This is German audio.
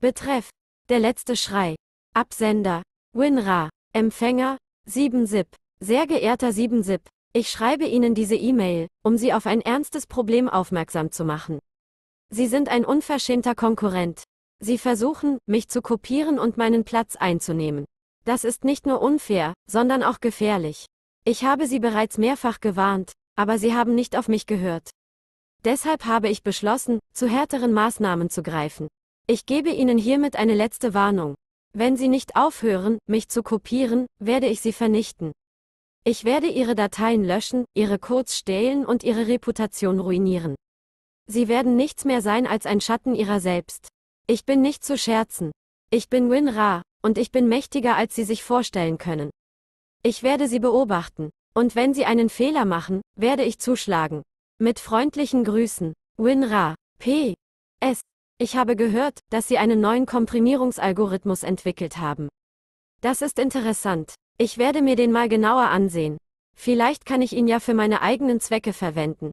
Betreff. Der letzte Schrei. Absender. Winra. Empfänger. 7 sip Sehr geehrter 7 sip Ich schreibe Ihnen diese E-Mail, um Sie auf ein ernstes Problem aufmerksam zu machen. Sie sind ein unverschämter Konkurrent. Sie versuchen, mich zu kopieren und meinen Platz einzunehmen. Das ist nicht nur unfair, sondern auch gefährlich. Ich habe Sie bereits mehrfach gewarnt, aber Sie haben nicht auf mich gehört. Deshalb habe ich beschlossen, zu härteren Maßnahmen zu greifen. Ich gebe Ihnen hiermit eine letzte Warnung. Wenn Sie nicht aufhören, mich zu kopieren, werde ich Sie vernichten. Ich werde Ihre Dateien löschen, Ihre Codes stehlen und Ihre Reputation ruinieren. Sie werden nichts mehr sein als ein Schatten Ihrer selbst. Ich bin nicht zu scherzen. Ich bin Win Ra, und ich bin mächtiger, als Sie sich vorstellen können. Ich werde Sie beobachten. Und wenn Sie einen Fehler machen, werde ich zuschlagen. Mit freundlichen Grüßen. Win Ra. P. S. Ich habe gehört, dass Sie einen neuen Komprimierungsalgorithmus entwickelt haben. Das ist interessant. Ich werde mir den mal genauer ansehen. Vielleicht kann ich ihn ja für meine eigenen Zwecke verwenden.